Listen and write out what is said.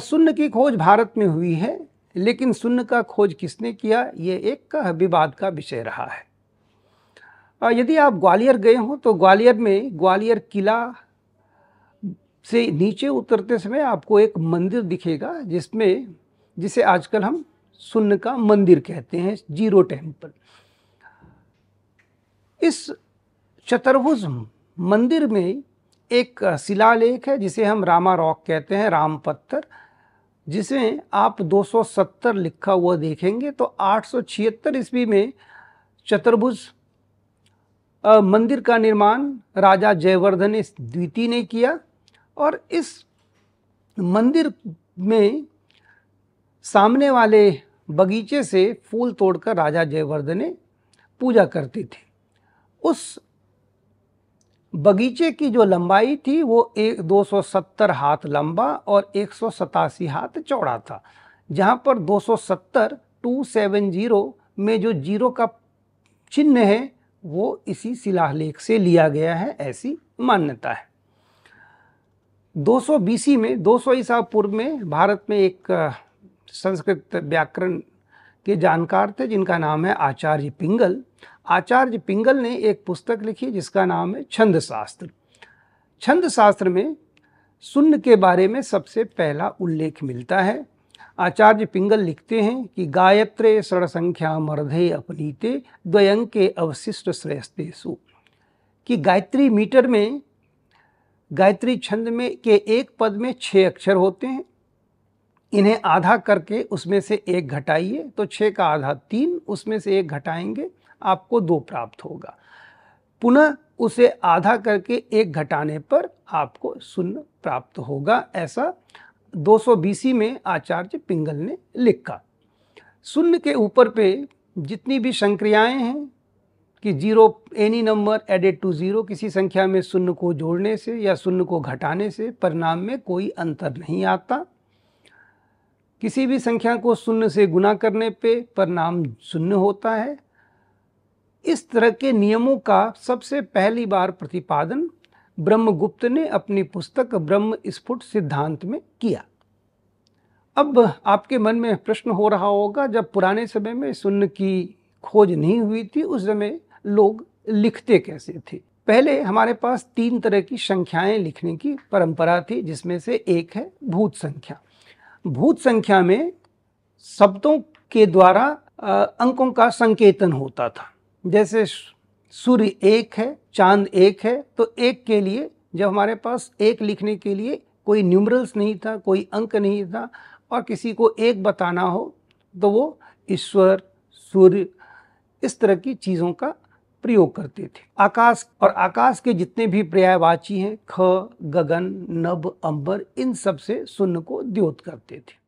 सुन्न की खोज भारत में हुई है लेकिन सुन्न का खोज किसने किया ये एक विवाद का विषय रहा है यदि आप ग्वालियर गए हों तो ग्वालियर में ग्वालियर किला से नीचे उतरते समय आपको एक मंदिर दिखेगा जिसमें जिसे आजकल हम सुन्न का मंदिर कहते हैं जीरो टेम्पल इस चतुर्भुज मंदिर में एक शिलालेख है जिसे हम रामा रॉक कहते हैं राम पत्थर जिसे आप 270 लिखा हुआ देखेंगे तो आठ सौ ईस्वी में चतुर्भुज मंदिर का निर्माण राजा जयवर्धन द्वितीय ने किया और इस मंदिर में सामने वाले बगीचे से फूल तोड़कर राजा जयवर्धन पूजा करते थे उस बगीचे की जो लंबाई थी वो एक सत्तर हाथ लंबा और एक हाथ चौड़ा था जहाँ पर 270 270 में जो जीरो का चिन्ह है वो इसी शिलालेख से लिया गया है ऐसी मान्यता है 200 बीसी में 200 ईसा पूर्व में भारत में एक संस्कृत व्याकरण के जानकार थे जिनका नाम है आचार्य पिंगल आचार्य पिंगल ने एक पुस्तक लिखी जिसका नाम है छंद शास्त्र छंद शास्त्र में शून्य के बारे में सबसे पहला उल्लेख मिलता है आचार्य पिंगल लिखते हैं कि गायत्रे सरण संख्या मर्धे अपनीते द्वयंके अवशिष्ट सु कि गायत्री मीटर में गायत्री छंद में के एक पद में छः अक्षर होते हैं इन्हें आधा करके उसमें से एक घटाइए तो छः का आधा तीन उसमें से एक घटाएंगे आपको दो प्राप्त होगा पुनः उसे आधा करके एक घटाने पर आपको शून्य प्राप्त होगा ऐसा 200 बीसी में आचार्य पिंगल ने लिखा शून्य के ऊपर पे जितनी भी संक्रियाएं हैं कि zero any number added to zero किसी संख्या में शून्य को जोड़ने से या शून्य को घटाने से परिणाम में कोई अंतर नहीं आता किसी भी संख्या को शून्य से गुना करने पे परिणाम शून्य होता है इस तरह के नियमों का सबसे पहली बार प्रतिपादन ब्रह्मगुप्त ने अपनी पुस्तक ब्रह्म स्फुट सिद्धांत में किया अब आपके मन में प्रश्न हो रहा होगा जब पुराने समय में शून्य की खोज नहीं हुई थी उस समय लोग लिखते कैसे थे पहले हमारे पास तीन तरह की संख्याएं लिखने की परंपरा थी जिसमें से एक है भूत संख्या भूत संख्या में शब्दों के द्वारा अंकों का संकेतन होता था जैसे सूर्य एक है चांद एक है तो एक के लिए जब हमारे पास एक लिखने के लिए कोई न्यूमरल्स नहीं था कोई अंक नहीं था और किसी को एक बताना हो तो वो ईश्वर सूर्य इस तरह की चीज़ों का प्रयोग करते थे आकाश और आकाश के जितने भी पर्यायवाची हैं ख गगन नभ अंबर इन सब से सुन को द्योत करते थे